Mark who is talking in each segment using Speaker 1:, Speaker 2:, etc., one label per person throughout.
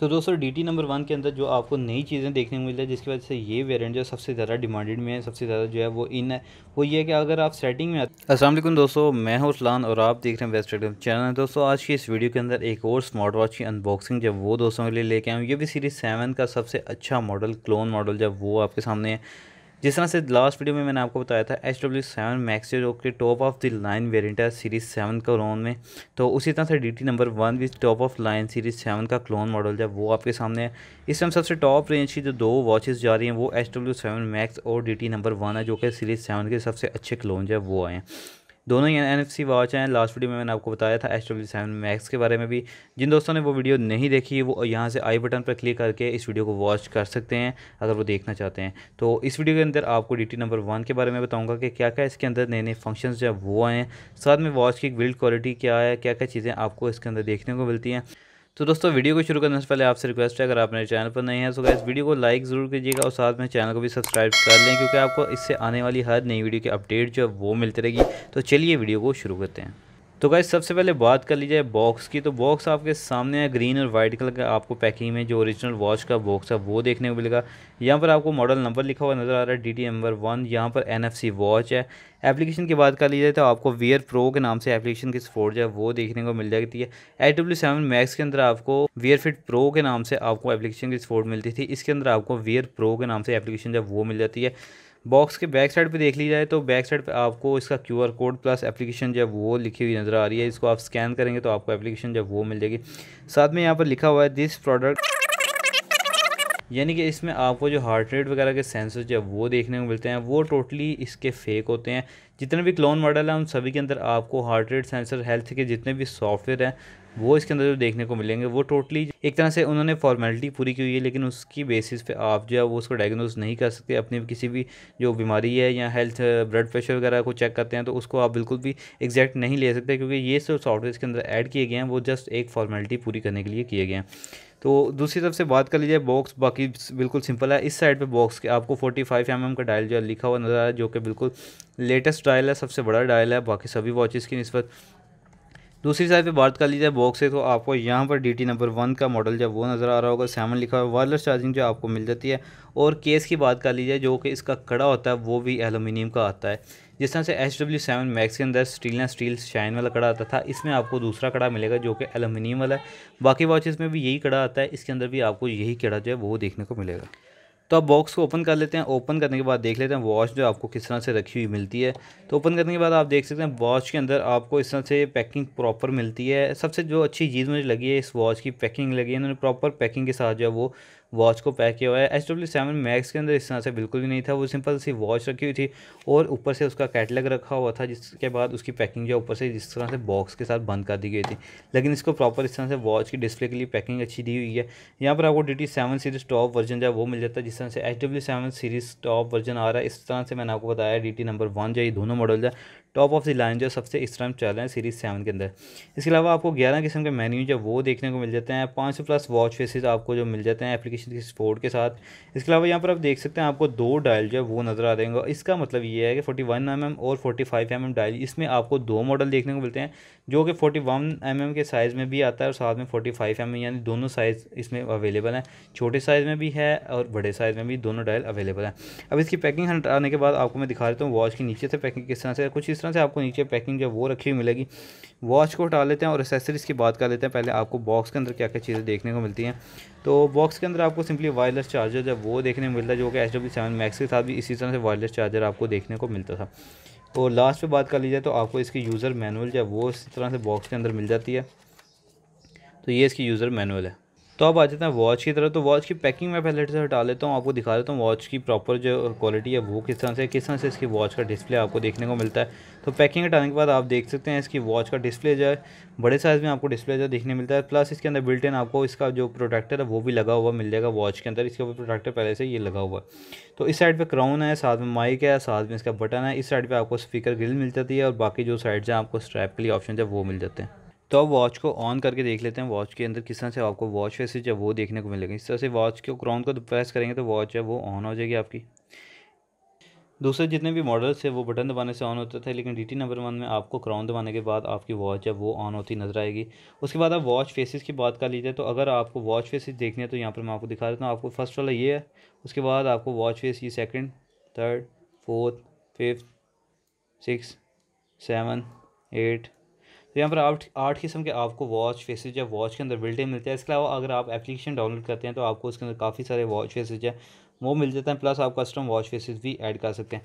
Speaker 1: तो दोस्तों D T number one के अंदर जो आपको नई चीज़ें देखने को मिल है जिसकी वजह से ये वेरिएंट जो सबसे ज़्यादा डिमांडेड में है सबसे ज़्यादा जो है वो इन है वो ये है कि अगर आप सेटिंग में असल दोस्तों मैं हूँ उसलान और आप देख रहे हैं वेस्ट एडम चैनल दोस्तों आज की इस वीडियो के अंदर एक और स्मार्ट वॉच की अनबॉक्सिंग जब वो दोस्तों के लिए लेके आए ये भी सीरीज़ सेवन का सबसे अच्छा मॉडल क्लोन मॉडल जब वो आपके सामने है जिस तरह से लास्ट वीडियो में मैंने आपको बताया था एच डब्ल्यू सेवन मैक्स जो कि top of the line variant है सीरीज़ सेवन का क्लोन में तो उसी तरह से डी टी नंबर वन भी top of line series seven का क्लोन मॉडल है वो आपके सामने है इस टाइम सबसे टॉप रेंज की जो दो वॉचेज़ जा रही हैं वो एच डब्ल्यू सेवन मैक्स और डी टी नंबर वन है जो कि सीरीज़ सेवन के सबसे अच्छे क्लोन जो है वो आए हैं दोनों ही एन एफ सी वॉच हैं लास्ट वीडियो में मैंने आपको बताया था एच ट्वेंटी सेवन मैक्स के बारे में भी जिन दोस्तों ने वो वीडियो नहीं देखी वो यहाँ से आई बटन पर क्लिक करके इस वीडियो को वॉच कर सकते हैं अगर वो देखना चाहते हैं तो इस वीडियो के अंदर आपको डी टी नंबर वन के बारे में बताऊँगा कि क्या क्या इसके अंदर नए नए फंक्शन जो है वो आए हैं साथ में वॉच की बिल्ड क्वालिटी क्या है क्या क्या चीज़ें आपको इसके अंदर देखने को मिलती हैं तो दोस्तों वीडियो को शुरू करने से पहले आपसे रिक्वेस्ट है अगर आप मेरे चैनल पर नहीं है तो इस वीडियो को लाइक ज़रूर कीजिएगा और साथ में चैनल को भी सब्सक्राइब कर लें क्योंकि आपको इससे आने वाली हर नई वीडियो की अपडेट जो है वो मिलती रहेगी तो चलिए वीडियो को शुरू करते हैं तो गाइज सबसे पहले बात कर ली जाए बॉक्स की तो बॉक्स आपके सामने है ग्रीन और वाइट कलर का आपको पैकिंग में जो ओरिजिनल वॉच का बॉक्स है वो देखने को मिलेगा यहाँ पर आपको मॉडल नंबर लिखा हुआ नज़र आ रहा है डी टी नंबर वन यहाँ पर एन एफ सी वॉच है एप्लीकेशन की बात कर ली जाए तो आपको वियर प्रो के नाम से एप्लीकेशन की सपोर्ट जो है वो देखने को मिल जाती है एच डब्ल्यू सेवन मैक्स के अंदर आपको वियर फिट प्रो के नाम से आपको एप्लीकेशन की सपोर्ट मिलती थी इसके अंदर आपको वियर प्रो के नाम से एप्लीकेशन जो है वो मिल जाती है बॉक्स के बैक साइड पे देख ली जाए तो बैक साइड पे आपको इसका क्यूआर कोड प्लस एप्लीकेशन जब वो लिखी हुई नज़र आ रही है इसको आप स्कैन करेंगे तो आपको एप्लीकेशन जब वो मिल जाएगी साथ में यहाँ पर लिखा हुआ है दिस प्रोडक्ट यानी कि इसमें आपको जो हार्ट रेट वगैरह के सेंसर जो वो देखने को मिलते हैं वो टोटली इसके फेक होते हैं जितने भी क्लोन मॉडल हैं उन सभी के अंदर आपको हार्ट रेट सेंसर हेल्थ के जितने भी सॉफ्टवेयर हैं वो इसके अंदर जो देखने को मिलेंगे वो टोटली एक तरह से उन्होंने फॉर्मेलिटी पूरी की हुई है लेकिन उसकी बेसिस पे आप जो है वो उसको डायग्नोज नहीं कर सकते अपनी किसी भी जो बीमारी है या हेल्थ ब्लड प्रेशर वगैरह को चेक करते हैं तो उसको आप बिल्कुल भी एग्जैक्ट नहीं ले सकते क्योंकि ये सब सॉफ्टवेयर इसके अंदर ऐड किए गए हैं वो जस्ट एक फॉर्मेलिटी पूरी करने के लिए किए गए हैं तो दूसरी तरफ से बात कर लीजिए बॉक्स बाकी बिल्कुल सिंपल है इस साइड पे बॉक्स के आपको 45 फाइव mm का डायल जो है लिखा हुआ नज़र आ रहा है जो कि बिल्कुल लेटेस्ट डायल है सबसे बड़ा डायल है बाकी सभी वॉचेस की नस्बत दूसरी साइड पे बात कर ली जाए बॉक्स से तो आपको यहाँ पर डी नंबर वन का मॉडल जब वो नज़र आ रहा होगा सेवन लिखा हुआ वायरलेस चार्जिंग जो आपको मिल जाती है और केस की बात कर ली जाए जो कि इसका कड़ा होता है वो भी एलुमिनियम का आता है जिस तरह से एच डब्ल्यू सेवन मैक्स के अंदर स्टीलना स्टील शाइन वाला कड़ा आता था इसमें आपको दूसरा कड़ा मिलेगा जो कि एलुमिनियम वाला है बाकी वॉचेस में भी यही कड़ा आता है इसके अंदर भी आपको यही कड़ा जो है वो देखने को मिलेगा तो आप बॉक्स को ओपन कर लेते हैं ओपन करने के बाद देख लेते हैं वॉच जो आपको किस तरह से रखी हुई मिलती है तो ओपन करने के बाद आप देख सकते हैं वॉच के अंदर आपको इस तरह से पैकिंग प्रॉपर मिलती है सबसे जो अच्छी चीज़ मुझे लगी है इस वॉच की पैकिंग लगी है इन्होंने प्रॉपर पैकिंग के साथ जो है वो वॉच को पैक किया हुआ है एच डब्ल्यू सेवन मैक्स के अंदर इस तरह से बिल्कुल भी नहीं था वो सिंपल सी वॉच रखी हुई थी और ऊपर से उसका कैटलग रखा हुआ था जिसके बाद उसकी पैकिंग जो ऊपर से जिस तरह से बॉक्स के साथ बंद कर दी गई थी लेकिन इसको प्रॉपर इस तरह से वॉच की डिस्प्ले के लिए पैकिंग अच्छी दी हुई है यहाँ पर आपको D T seven series top version जो है वो मिल जाता है जिस तरह से H W seven series top version आ रहा है इस तरह से मैंने आपको बताया डी टी नंबर वन जो ये दोनों मॉडल जो टॉप ऑफ द लाइन जो सबसे इस टाइम चल रहे हैं सीरीज़ सेवन के अंदर इसके अलावा आपको ग्यारह किस्म के मेन्यू जो वो देखने को मिल जाते हैं पाँच सौ प्लस वॉच फेसेज आपको जो मिल जाते हैं एप्लीकेशन कॉम्बिनेशन इस फोर के साथ इसके अलावा यहाँ पर आप देख सकते हैं आपको दो डायल जो है वो नज़र आ देंगे इसका मतलब ये है कि फोर्टी वन एम एम और forty five M M dial इसमें आपको दो मॉडल देखने को मिलते हैं जो कि फोर्टी वन एम एम के साइज़ में भी आता है और साथ में फोर्टी फाइव एम एम यानी दोनों साइज़ इसमें अवेलेबल हैं छोटे साइज़ में भी है और बड़े साइज़ में भी दोनों डायल अवेलेबल हैं अब इसकी पैकिंग हटाने के बाद आपको मैं दिखा देता हूँ वॉच के नीचे से पैकिंग किस तरह से कुछ इस तरह से आपको नीचे पैकिंग जो वो रखी हुई मिलेगी वॉच को हटा लेते हैं और एसेसरीज़ की बात कर लेते हैं पहले आपको बॉक्स के अंदर क्या क्या चीज़ें देखने को मिलती हैं तो बॉक्स के अंदर आपको सिंपली वायरलेस चार्जर जब वो देखने मिलता है जो कि एच डब्ल्यू सेवन मैक्स के साथ भी इसी तरह से वायरलेस चार्जर आपको देखने को मिलता था और लास्ट पे बात कर ली जाए तो आपको इसकी यूज़र मैनुअल जो है वो इस तरह से बॉक्स के अंदर मिल जाती है तो ये इसकी यूज़र मैनुअल है तो अब आ जाते हैं वॉच की तरफ तो वॉच की पैकिंग मैं पहले से हटा लेता हूँ आपको दिखा देता हूँ वॉच की प्रॉपर जो क्वालिटी है वो किस तरह से किस तरह से इसकी वॉच का डिस्प्ले आपको देखने को मिलता है तो पैकिंग हटाने के बाद आप देख सकते हैं इसकी वॉच का डिस्प्ले जो है बड़े साइज़ में आपको डिस्प्ले जो देखने मिलता है प्लस इसके अंदर बिल्ट इन आपको इसका जो प्रोटेक्टर है वो भी लगा हुआ मिल जाएगा वॉच के अंदर इसके ऊपर प्रोटेक्टर पहले से ये लगा हुआ है तो इस साइड पर क्राउन है साथ में माइक है साथ में इसका बटन है इस साइड पर आपको स्पीकर ग्रिल मिल जाती है और बाकी जो साइड्स हैं आपको स्ट्रैप के लिए ऑप्शन है वो मिल जाते हैं तो आप वॉच को ऑन करके देख लेते हैं वॉच के अंदर किस तरह से आपको वॉच फेसेज है वो देखने को मिलेगा इस तरह से वॉच को क्राउन को प्रेस करेंगे तो वॉच है वो ऑन हो जाएगी आपकी दूसरे जितने भी मॉडल्स है वो बटन दबाने से ऑन होता था लेकिन डी नंबर वन में आपको क्राउन दबाने के बाद आपकी वॉच है वो ऑन होती नजर आएगी उसके बाद आप वॉच फेसेस की बात कर लीजिए तो अगर आपको वॉच फेसेस देखने हैं तो यहाँ पर मैं आपको दिखा देता हूँ आपको फर्स्ट वाला ये है उसके बाद आपको वॉच फेस ये second third fourth fifth six seven eight तो यहाँ पर आठ आठ किस्म के आपको वॉच फेसेज या वॉच के अंदर बिल्ट मिलते हैं इसके अलावा अगर आप एप्लीकेशन डाउनलोड करते हैं तो आपको उसके अंदर काफ़ी सारे वॉच फेसेज हैं वो मिल जाते हैं प्लस आप कस्टम वॉच फेसेज भी ऐड कर सकते हैं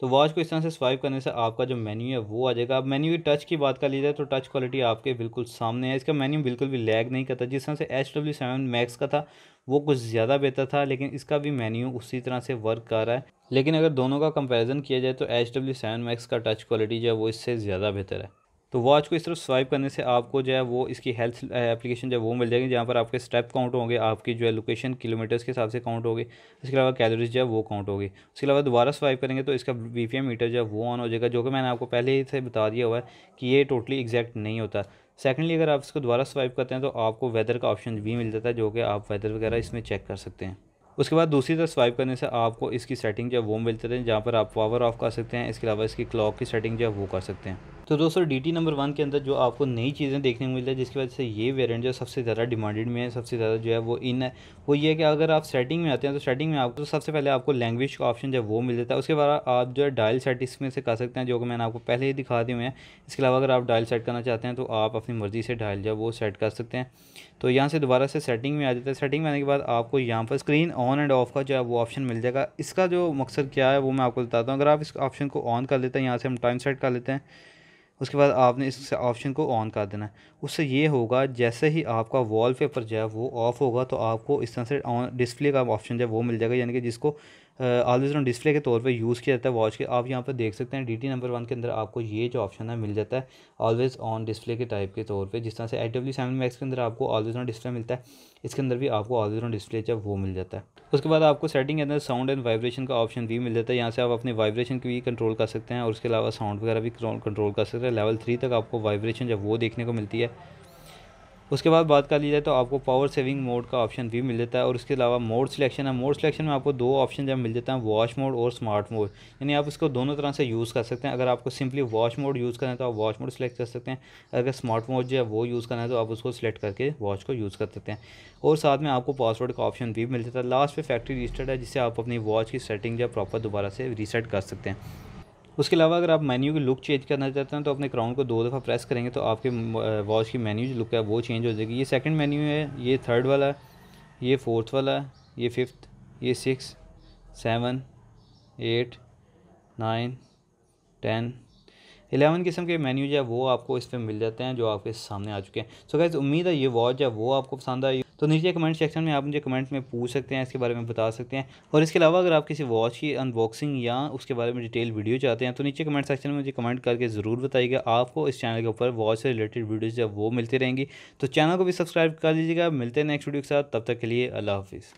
Speaker 1: तो वॉच को इस तरह से स्वाइप करने से आपका जो मेन्यू है वो आ जाएगा अब मेन्यू टच की बात कर ली जाए तो टच क्वालिटी आपके बिल्कुल सामने है इसका मेन्यू बिल्कुल भी लैग नहीं करता जिस तरह से एच डब्ल्यू सेवन मैक्स का था वो कुछ ज़्यादा बेहतर था लेकिन इसका भी मेन्यू उसी तरह से वर्क कर रहा है लेकिन अगर दोनों का कंपेरिजन किया जाए तो एच डब्ल्यू सेवन मैक्स का टच क्वालिटी जो है वो इससे ज़्यादा बेहतर है तो वॉच को इस तरफ स्वाइप करने से आपको जो है वो इसकी हेल्थ एप्लीकेशन जो है वो मिल जाएगी जहाँ पर आपके स्टेप काउंट होंगे आपकी जो है लोकेशन किलोमीटर्स के हिसाब से काउंट होगी इसके अलावा कैलोरीज जो है वो काउंट होगी उसके अलावा दोबारा स्वाइप करेंगे तो इसका बी मीटर जो है वो ऑन हो जाएगा जो कि मैंने आपको पहले ही से बता दिया हुआ है कि ये टोटली एग्जैक्ट नहीं होता सेकेंडली अगर आप इसको दोबारा स्वाइप करते हैं तो आपको वेदर का ऑप्शन भी मिल जाता है जो कि आप वेदर वगैरह इसमें चेक कर सकते हैं उसके बाद दूसरी तरफ स्वाइप करने से आपको इसकी सेटिंग जो है वो मिलते हैं जहाँ पर आप पावर ऑफ कर सकते हैं इसके अलावा इसकी क्लॉक की सेटिंग जो है वो कर सकते हैं तो दोस्तों डी टी नंबर वन के अंदर जो आपको नई चीज़ें देखने को मिल है जिसकी वजह से ये वेरियंट जो सबसे ज़्यादा डिमांडेड में है सबसे ज़्यादा जो है वो इन है वो ये है कि अगर आप सेटिंग में आते हैं तो सेटिंग में आपको तो सबसे पहले आपको लैंग्वेज का ऑप्शन जो है वो मिल जाता है उसके बाद आप जो है डायल सेट इसमें से कर सकते हैं जो कि मैंने आपको पहले ही दिखा दिए हुए हैं इसके अलावा अगर आप डायल सेट करना चाहते हैं तो आप अपनी मर्ज़ी से डायल जो है वो सेट कर सकते हैं तो यहाँ से दोबारा से सेटिंग में आ जाता है सेटिंग में आने के बाद आपको यहाँ पर स्क्रीन ऑन एंड ऑफ का जो है वो ऑप्शन मिल जाएगा इसका जो मकसद क्या है वो मैं आपको बताता हूँ अगर आप इस ऑप्शन को ऑन कर लेते हैं यहाँ से हम टाइम सेट कर लेते हैं उसके बाद आपने इस ऑप्शन को ऑन कर देना है उससे ये होगा जैसे ही आपका वॉलपेपर जो है वो ऑफ होगा तो आपको इस तरह से ऑन डिस्प्ले का ऑप्शन जो है वो मिल जाएगा यानी कि जिसको ऑलवेज ऑन डिस्प्ले के तौर पे यूज़ किया जाता है वॉच के आप यहाँ पर देख सकते हैं डीटी नंबर वन के अंदर आपको ये जो ऑप्शन है मिल जाता है ऑलवेज ऑन डिस्प्ले के टाइप के तौर पे जिस तरह से एच डब्ल्यू सेवन मैक्स के अंदर आपको ऑलवेज ऑन डिस्प्ले मिलता है इसके अंदर भी आपको ऑलवेज ऑन डिस्प्ले जब वो मिल जाता है उसके बाद आपको सेटिंग के अंदर साउंड एंड वाइब्रेशन का ऑप्शन भी मिल जाता है यहाँ से आप अपने वाइब्रेशन की भी कंट्रोल कर सकते हैं और उसके अलावा साउंड वगैरह भी कंट्रोल कर सकते हैं लेवल थ्री तक आपको वाइब्रेशन जब वो देखने को मिलती है उसके बाद बात कर ली जाए तो आपको पावर सेविंग मोड का ऑप्शन भी मिल जाता है और उसके अलावा मोड सिलेक्शन है मोड सिलेक्शन में आपको दो ऑप्शन जब मिल जाता है वॉश मोड और स्मार्ट मोड यानी आप इसको दोनों तरह से यूज़ कर सकते हैं अगर आपको सिंपली वॉश मोड यूज़ करना है तो आप वॉश मोड सेलेक्ट कर सकते हैं अगर स्मार्ट मोड जो है वो यूज़ करना है तो आप उसको सिलेक्ट करके वॉच को यूज़ कर सकते हैं और साथ में आपको पासवर्ड का ऑप्शन भी मिल जाता है लास्ट पर फैक्ट्री रजिस्टर्ड है जिससे आप अपनी वॉच की सेटिंग जो प्रॉपर दोबारा से रीसेट कर सकते हैं उसके अलावा अगर आप मेन्यू की लुक चेंज करना चाहते हैं तो अपने क्राउन को दो दफ़ा प्रेस करेंगे तो आपके वॉच की मेन्यू जो लुक है वो चेंज हो जाएगी ये सेकंड मेन्यू है ये थर्ड वाला है ये फोर्थ वाला है ये फिफ्थ ये six seven eight nine ten eleven किस्म के मेन्यू जो है वो आपको इस पर मिल जाते हैं जो आपके सामने आ चुके हैं सो so गैस उम्मीद है ये वॉच है वो आपको पसंद आई तो नीचे कमेंट सेक्शन में आप मुझे कमेंट में पूछ सकते हैं इसके बारे में बता सकते हैं और इसके अलावा अगर आप किसी वॉच की अनबॉक्सिंग या उसके बारे में डिटेल वीडियो चाहते हैं तो नीचे कमेंट सेक्शन में मुझे कमेंट करके ज़रूर बताइएगा आपको इस चैनल के ऊपर वॉच से रिलेटेड वीडियोज़ जब वो मिलती रहेंगी तो चैनल को भी सब्सक्राइब कर लीजिएगा मिलते हैं नेक्स्ट वीडियो के साथ तब तक के लिए अल्लाह हाफिज़